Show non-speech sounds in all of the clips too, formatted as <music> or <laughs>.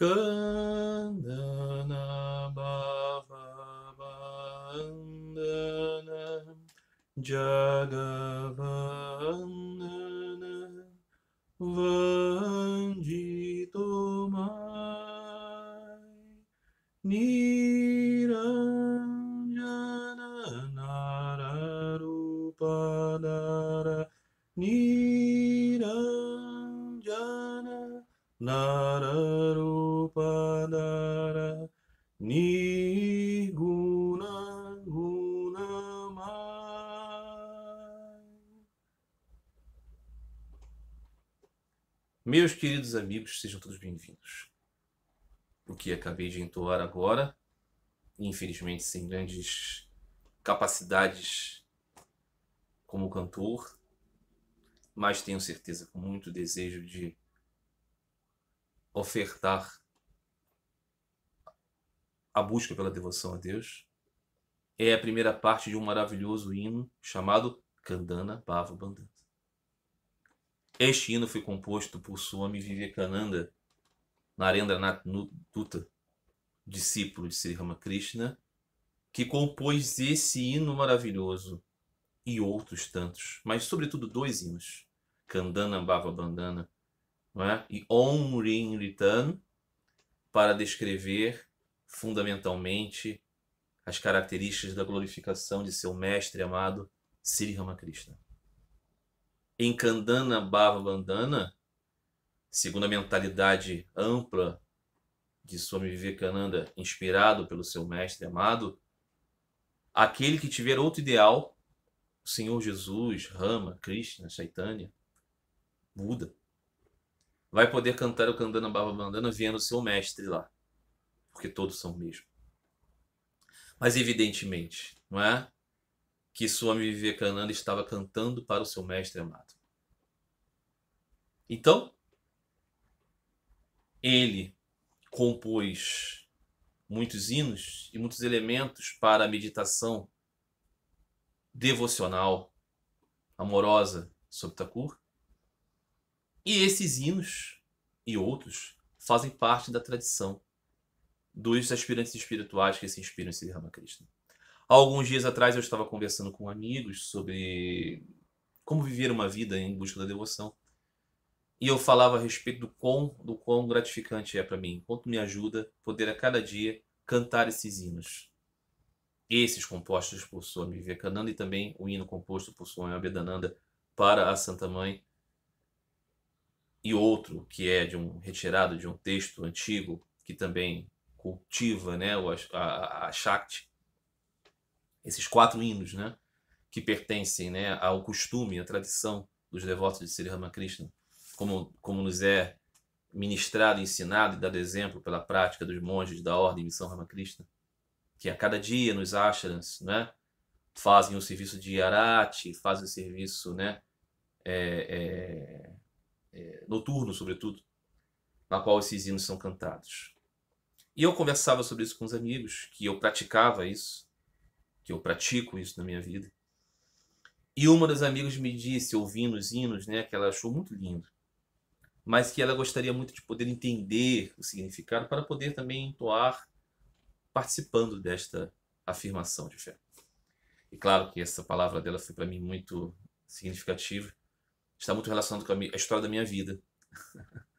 Kandana Bhavavandana Jagavandana Vanditomai Niranjana Nararupadara Niranjana Nararupadara Prabhupada Niguna Gunamai. Meus queridos amigos, sejam todos bem-vindos. O que acabei de entoar agora, infelizmente sem grandes capacidades como cantor, mas tenho certeza com muito desejo de ofertar a busca pela devoção a Deus, é a primeira parte de um maravilhoso hino chamado Kandana Bhava Bandana. Este hino foi composto por Swami Vivekananda Nath Dutta, discípulo de Sri Ramakrishna, que compôs esse hino maravilhoso e outros tantos, mas sobretudo dois hinos, Kandana Bhava Bandana é? e Om Rin Ritan, para descrever fundamentalmente as características da glorificação de seu mestre amado Sri Ramakrishna. Em Kandana Bhava Bandana, segundo a mentalidade ampla de Swami Vivekananda, inspirado pelo seu mestre amado, aquele que tiver outro ideal, o Senhor Jesus, Rama, Krishna, Chaitanya, Buda, vai poder cantar o Kandana Bhava Bandana vendo seu mestre lá porque todos são mesmo. Mas evidentemente, não é? Que Swami Vivekananda estava cantando para o seu mestre amado. Então, ele compôs muitos hinos e muitos elementos para a meditação devocional, amorosa sobre Thakur. E esses hinos e outros fazem parte da tradição dos aspirantes espirituais que se inspiram em Sri Ramakrishna. Há alguns dias atrás eu estava conversando com amigos sobre como viver uma vida em busca da devoção. E eu falava a respeito do quão, do quão gratificante é para mim, quanto me ajuda poder a cada dia cantar esses hinos. Esses compostos por Swami Vivekananda e também o hino composto por Swami Abedananda para a Santa Mãe e outro que é de um retirado de um texto antigo que também cultiva, né, a, a, a Shakti, esses quatro hinos, né, que pertencem, né, ao costume, à tradição dos devotos de Sri Ramakrishna, como, como nos é ministrado, ensinado e dado exemplo pela prática dos monges da ordem Missão Ramakrishna, que a cada dia nos ashrams, né, fazem o serviço de arati, fazem o serviço, né, é, é, é, noturno, sobretudo, na qual esses hinos são cantados. E eu conversava sobre isso com os amigos, que eu praticava isso, que eu pratico isso na minha vida. E uma das amigas me disse, ouvindo os hinos, né, que ela achou muito lindo, mas que ela gostaria muito de poder entender o significado para poder também entoar participando desta afirmação de fé. E claro que essa palavra dela foi para mim muito significativa. Está muito relacionado com a, a história da minha vida. <laughs>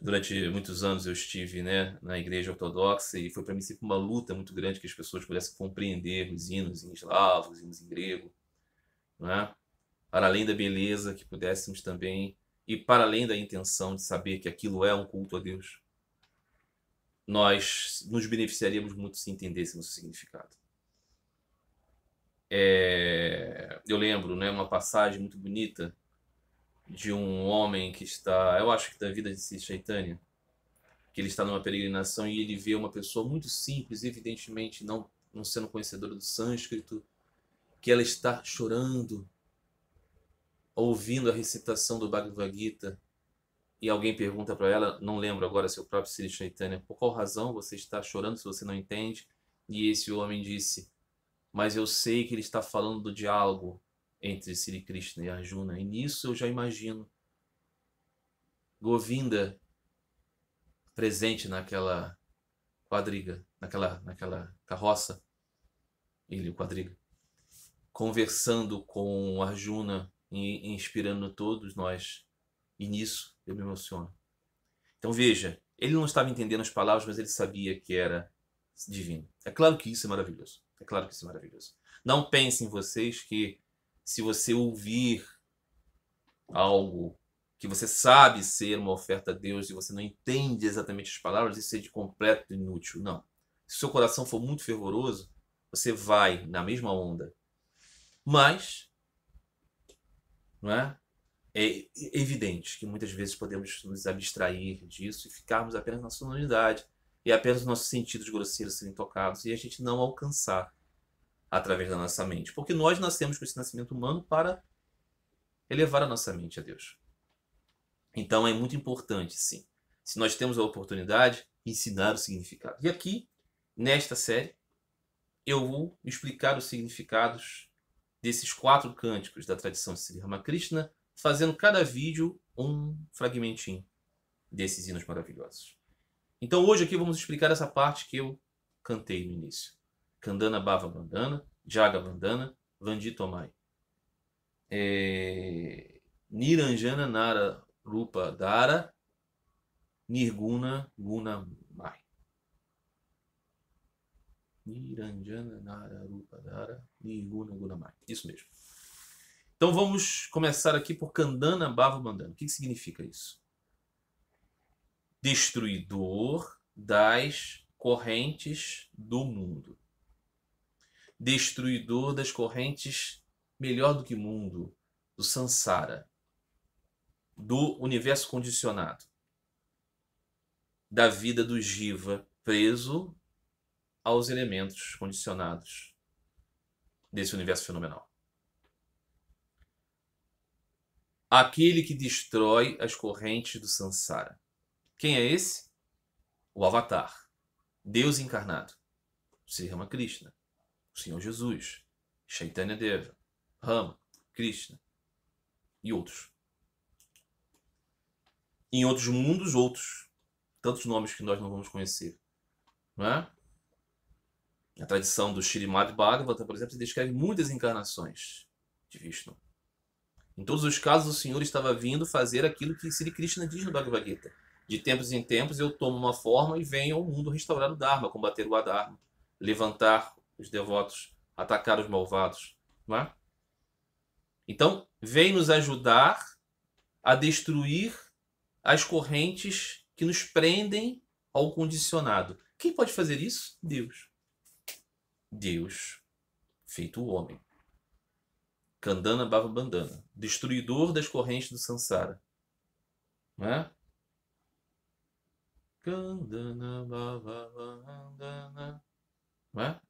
durante muitos anos eu estive né, na igreja ortodoxa e foi para mim sempre uma luta muito grande que as pessoas pudessem compreender os hinos em eslavo, os hinos em grego, né? para além da beleza, que pudéssemos também, e para além da intenção de saber que aquilo é um culto a Deus, nós nos beneficiaríamos muito se entendêssemos o significado. É... eu lembro né, uma passagem muito bonita de um homem que está, eu acho que da vida de si, Chaitanya, que ele está numa peregrinação e ele vê uma pessoa muito simples, evidentemente não, não sendo conhecedora do sânscrito, que ela está chorando, ouvindo a recitação do Bhagavad Gita, e alguém pergunta para ela, não lembro agora se é o próprio Sri Chaitanya, por qual razão você está chorando se você não entende? E esse homem disse, mas eu sei que ele está falando do diálogo entre Sri Krishna e Arjuna. E nisso eu já imagino Govinda presente naquela quadriga, naquela, naquela carroça, ele, o quadriga, conversando com Arjuna e inspirando todos nós. E nisso eu me emociono. Então veja, ele não estava entendendo as palavras, mas ele sabia que era divino. É claro que isso é maravilhoso. É claro que isso é maravilhoso. Não pensem vocês que se você ouvir algo que você sabe ser uma oferta a Deus e você não entende exatamente as palavras, isso é de completo inútil. Não. Se o seu coração for muito fervoroso, você vai na mesma onda. Mas, não é? É evidente que muitas vezes podemos nos abstrair disso e ficarmos apenas na sonoridade e apenas nossos sentidos grosseiros serem tocados e a gente não alcançar através da nossa mente. Porque nós nascemos com esse nascimento humano para elevar a nossa mente a Deus. Então é muito importante, sim, se nós temos a oportunidade, ensinar o significado. E aqui, nesta série, eu vou explicar os significados desses quatro cânticos da tradição de Sri Ramakrishna, fazendo cada vídeo um fragmentinho desses hinos maravilhosos. Então hoje aqui vamos explicar essa parte que eu cantei no início. Kandana Bhava Vandana, Jaga Vandana, Vanditomai. É, Niranjana Nara Rupa Dara, Nirguna Guna Mai. Niranjana Nara Rupa Dara, Nirguna Guna Mai. Isso mesmo. Então vamos começar aqui por Kandana Bhava Bandana. O que, que significa isso? Destruidor das correntes do mundo destruidor das correntes melhor do que mundo, do Sansara, do universo condicionado, da vida do Jiva preso aos elementos condicionados desse universo fenomenal. Aquele que destrói as correntes do Sansara. Quem é esse? O Avatar, Deus encarnado, Sri Ramakrishna. Senhor Jesus, Chaitanya Deva, Rama, Krishna e outros. Em outros mundos, outros. Tantos nomes que nós não vamos conhecer. Não é? A tradição do Shirimad Bhagavata, por exemplo, descreve muitas encarnações de Vishnu. Em todos os casos, o Senhor estava vindo fazer aquilo que Sri Krishna diz no Bhagavad Gita. De tempos em tempos, eu tomo uma forma e venho ao mundo restaurar o Dharma, combater o Adharma, levantar os devotos, atacar os malvados, não é? Então, vem nos ajudar a destruir as correntes que nos prendem ao condicionado. Quem pode fazer isso? Deus. Deus, feito o homem. Kandana Bhava Bandana, destruidor das correntes do Sansara. Não é? Kandana Bhava Bandana. Não é?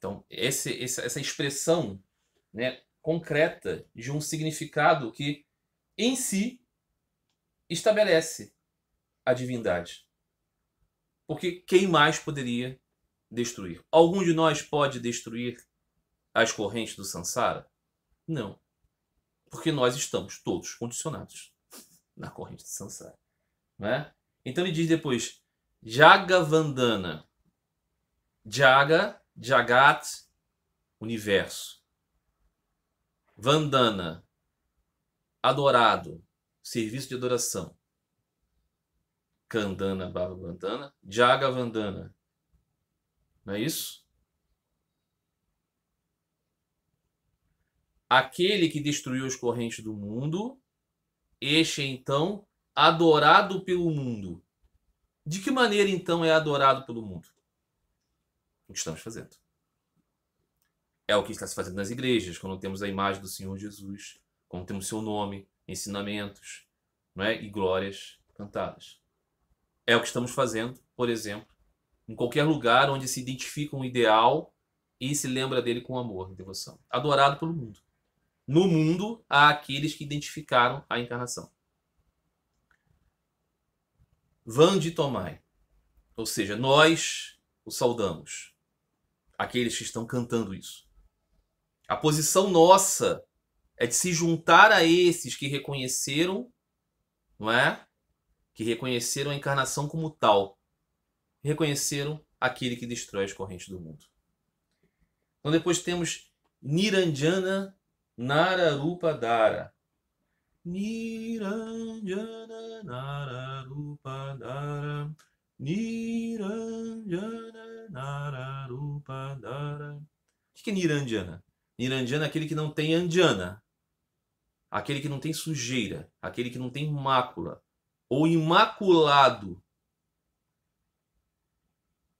Então, esse, esse, essa expressão né, concreta de um significado que, em si, estabelece a divindade. Porque quem mais poderia destruir? Algum de nós pode destruir as correntes do Sansara? Não. Porque nós estamos todos condicionados na corrente do Sansara. Né? Então ele diz depois: Jaga Vandana. Jaga Jagat, universo. Vandana, adorado, serviço de adoração. Kandana Vandana. Bandana, Jagavandana. Não é isso? Aquele que destruiu as correntes do mundo, este é, então adorado pelo mundo. De que maneira então é adorado pelo mundo? o que estamos fazendo. É o que está se fazendo nas igrejas, quando temos a imagem do Senhor Jesus, quando temos seu nome, ensinamentos não é? e glórias cantadas. É o que estamos fazendo, por exemplo, em qualquer lugar onde se identifica um ideal e se lembra dele com amor e devoção. Adorado pelo mundo. No mundo, há aqueles que identificaram a encarnação. Vande de tomai. Ou seja, nós o saudamos aqueles que estão cantando isso. A posição nossa é de se juntar a esses que reconheceram, não é? Que reconheceram a encarnação como tal. Reconheceram aquele que destrói as correntes do mundo. Então depois temos Niranjana Dara. Niranjana Nararupadara. Niranjana Nararupadara. O que é Nirandjana? Nirandjana é aquele que não tem andiana, aquele que não tem sujeira, aquele que não tem mácula, ou imaculado.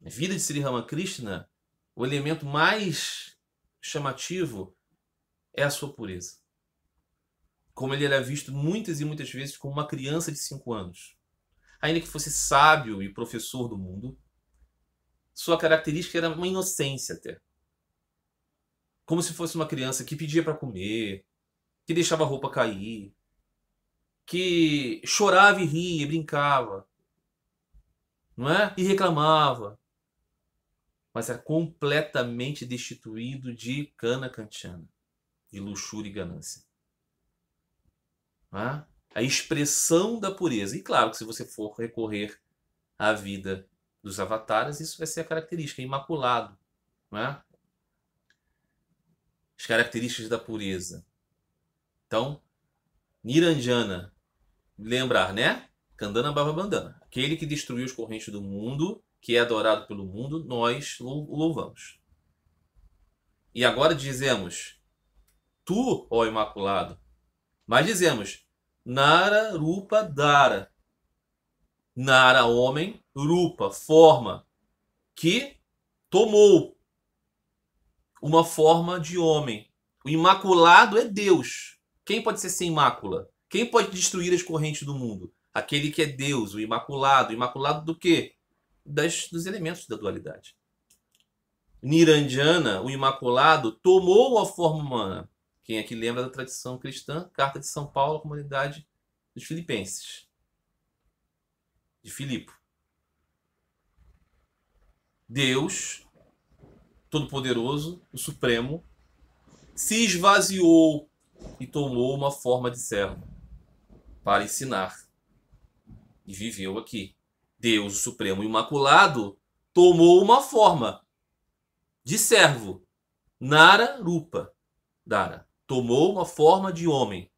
Na vida de Sri Ramakrishna, o elemento mais chamativo é a sua pureza. Como ele era visto muitas e muitas vezes como uma criança de 5 anos. Ainda que fosse sábio e professor do mundo, sua característica era uma inocência até. Como se fosse uma criança que pedia para comer, que deixava a roupa cair, que chorava e ria, e brincava, não é? E reclamava. Mas era completamente destituído de cana kantiana, de luxúria e ganância. Não é? a expressão da pureza. E claro que se você for recorrer à vida dos avatares isso vai ser a característica, é imaculado. Né? As características da pureza. Então, Niranjana, lembrar, né? Kandana baba Bandana. Aquele que destruiu as correntes do mundo, que é adorado pelo mundo, nós o louvamos. E agora dizemos, tu, ó Imaculado. Mas dizemos, Nara, Rupa, Dara. Nara, homem, Rupa, forma, que tomou uma forma de homem. O imaculado é Deus. Quem pode ser sem mácula? Quem pode destruir as correntes do mundo? Aquele que é Deus, o imaculado. Imaculado do quê? Das, dos elementos da dualidade. Niranjana, o imaculado, tomou a forma humana. Quem aqui é lembra da tradição cristã? Carta de São Paulo à comunidade dos filipenses. De Filipe. Deus, Todo-Poderoso, o Supremo, se esvaziou e tomou uma forma de servo para ensinar. E viveu aqui. Deus, o Supremo Imaculado, tomou uma forma de servo. Nara Rupa. Dara tomou uma forma de homem.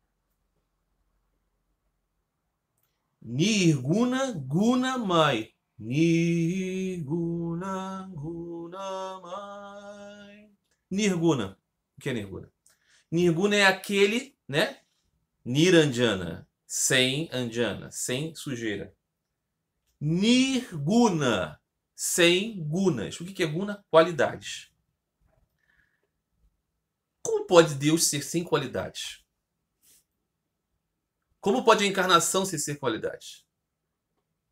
Nirguna Guna Mai. Nirguna Guna Mai. Nirguna. O que é Nirguna? Nirguna é aquele, né? Niranjana. Sem anjana. Sem sujeira. Nirguna. Sem gunas. O que é guna? Qualidades. Como pode Deus ser sem qualidades? Como pode a encarnação ser sem qualidades?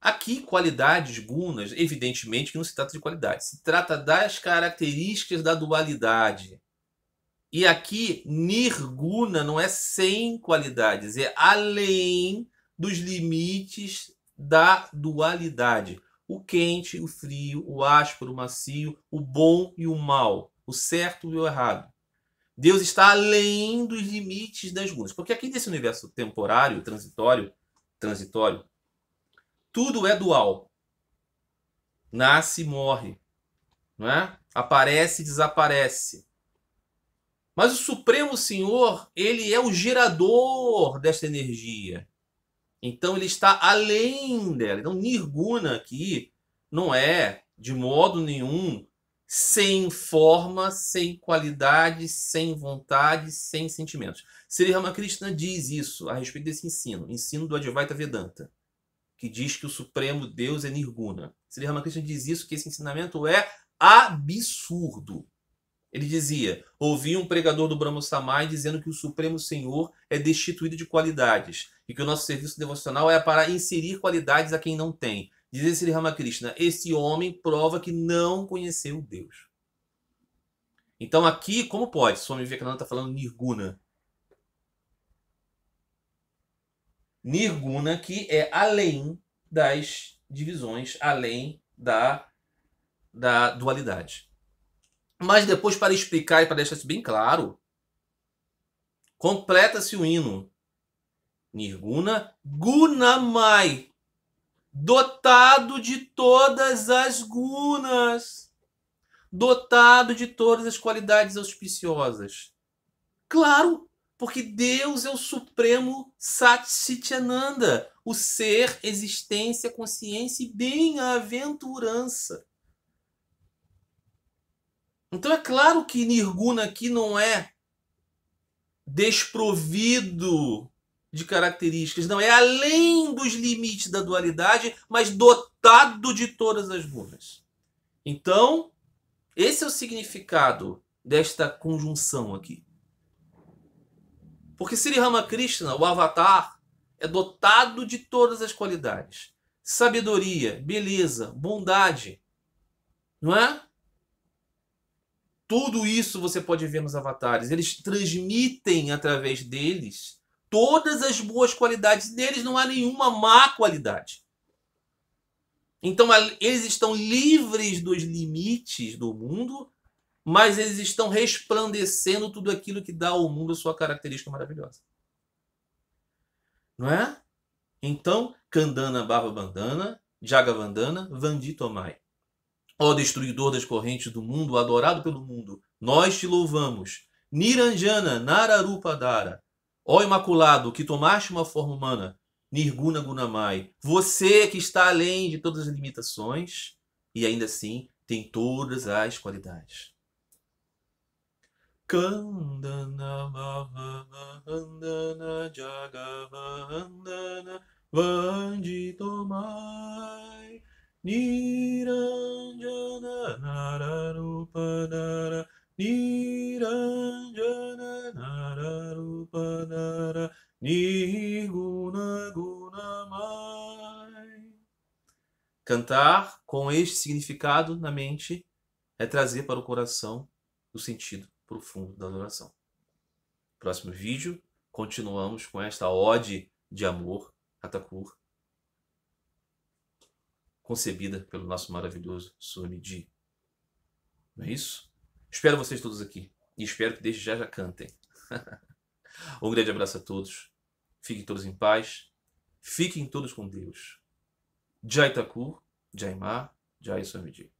Aqui, qualidades, gunas, evidentemente que não se trata de qualidade, se trata das características da dualidade. E aqui, nirguna não é sem qualidades, é além dos limites da dualidade. O quente, o frio, o áspero, o macio, o bom e o mal, o certo e o errado. Deus está além dos limites das runas. Porque aqui nesse universo temporário, transitório, transitório, tudo é dual. Nasce e morre. Não é? Aparece e desaparece. Mas o Supremo Senhor, ele é o gerador desta energia. Então ele está além dela. Então Nirguna aqui não é de modo nenhum sem forma, sem qualidade, sem vontade, sem sentimentos. Sri Ramakrishna diz isso a respeito desse ensino, ensino do Advaita Vedanta, que diz que o Supremo Deus é Nirguna. Sri Ramakrishna diz isso, que esse ensinamento é absurdo. Ele dizia: ouvi um pregador do Brahma Samai dizendo que o Supremo Senhor é destituído de qualidades e que o nosso serviço devocional é para inserir qualidades a quem não tem. Dizer Sri Ramakrishna, esse homem prova que não conheceu Deus. Então aqui, como pode? Swami Vivekananda está falando Nirguna. Nirguna que é além das divisões, além da, da dualidade. Mas depois, para explicar e para deixar isso bem claro, completa-se o hino Nirguna Gunamai dotado de todas as gunas, dotado de todas as qualidades auspiciosas. Claro, porque Deus é o supremo Satchityananda, o ser, existência, consciência e bem-aventurança. Então é claro que Nirguna aqui não é desprovido de características, não, é além dos limites da dualidade, mas dotado de todas as boas. Então, esse é o significado desta conjunção aqui. Porque Sri Ramakrishna, o avatar, é dotado de todas as qualidades: sabedoria, beleza, bondade, não é? Tudo isso você pode ver nos avatares. Eles transmitem através deles todas as boas qualidades deles, não há nenhuma má qualidade. Então eles estão livres dos limites do mundo, mas eles estão resplandecendo tudo aquilo que dá ao mundo sua característica maravilhosa. Não é? Então, Kandana Bhava Bandana, Jagavandana, Vanditomai. Ó destruidor das correntes do mundo, adorado pelo mundo, nós te louvamos. Niranjana Nararupadara, Ó Imaculado, que tomaste uma forma humana, Nirguna Gunamai, você que está além de todas as limitações e ainda assim tem todas as qualidades. Kandana Vanditomai Niranjana Nararupanara Niranjana Nararupadara Nirguna Gunamai. Cantar com este significado na mente é trazer para o coração o sentido profundo da adoração. Próximo vídeo, continuamos com esta ode de amor, Atakur, concebida pelo nosso maravilhoso Sumidi. Não é isso? Espero vocês todos aqui. E espero que desde já já cantem. <laughs> um grande abraço a todos. Fiquem todos em paz. Fiquem todos com Deus. Jai Takur, Jai Ma, Jai Swamiji.